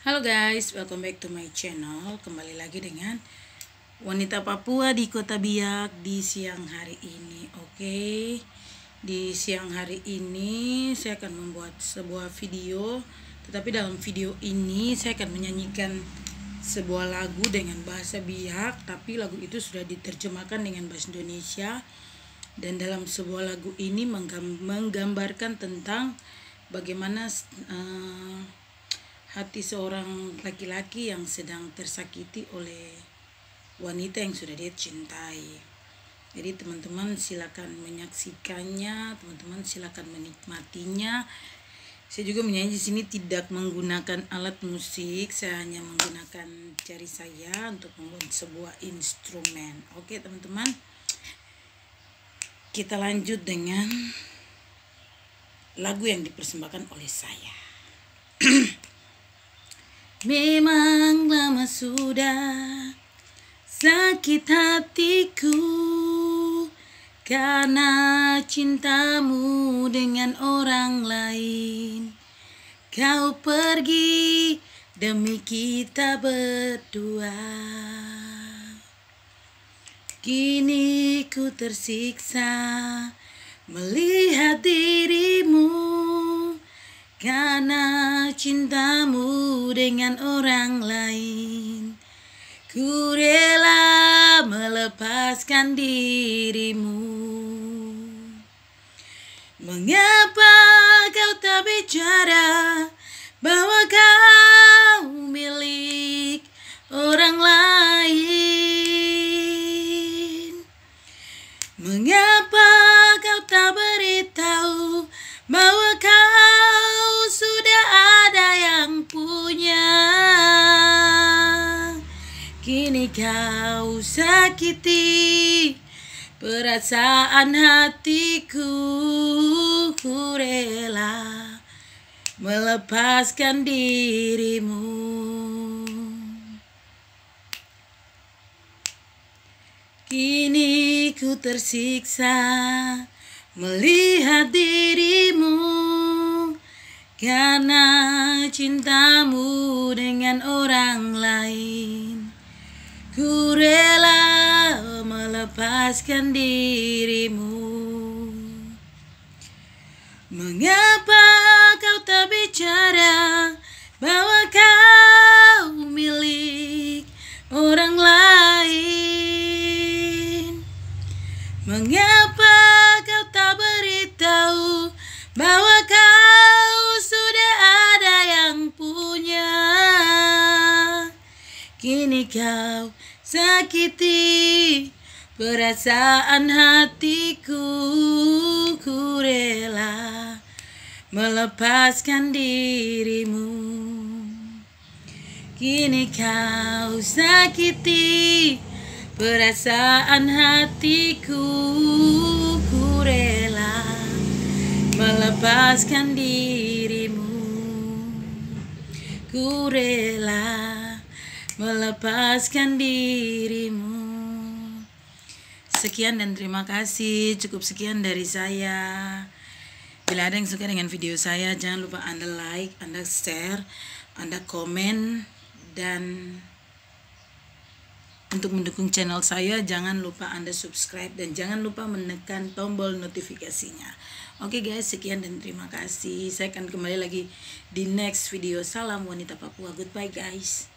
Halo guys, welcome back to my channel Kembali lagi dengan wanita Papua di kota Biak di siang hari ini Oke, okay? di siang hari ini saya akan membuat sebuah video Tetapi dalam video ini saya akan menyanyikan sebuah lagu dengan bahasa Biak Tapi lagu itu sudah diterjemahkan dengan bahasa Indonesia Dan dalam sebuah lagu ini menggambarkan tentang bagaimana... Uh, hati seorang laki-laki yang sedang tersakiti oleh wanita yang sudah dia cintai. Jadi teman-teman silakan menyaksikannya, teman-teman silakan menikmatinya. Saya juga menyanyi di sini tidak menggunakan alat musik, saya hanya menggunakan jari saya untuk membuat sebuah instrumen. Oke, teman-teman. Kita lanjut dengan lagu yang dipersembahkan oleh saya. Memang lama sudah sakit hatiku karena cintamu dengan orang lain. Kau pergi demi kita berdua. Kini ku tersiksa melihat dirimu karena cintamu dengan orang lain Ku rela melepaskan dirimu Mengapa kau tak bicara Bahwa kau ini kau sakiti Perasaan hatiku ku Melepaskan dirimu Kini ku tersiksa Melihat dirimu Karena cintamu dengan orang lain Ku rela melepaskan dirimu Mengapa Kini kau sakiti perasaan hatiku ku rela melepaskan dirimu Kini kau sakiti perasaan hatiku ku rela melepaskan dirimu Ku rela melepaskan dirimu. Sekian dan terima kasih. Cukup sekian dari saya. Bila ada yang suka dengan video saya, jangan lupa Anda like, Anda share, Anda komen, dan untuk mendukung channel saya, jangan lupa Anda subscribe dan jangan lupa menekan tombol notifikasinya. Oke okay guys, sekian dan terima kasih. Saya akan kembali lagi di next video. Salam wanita Papua. Goodbye guys.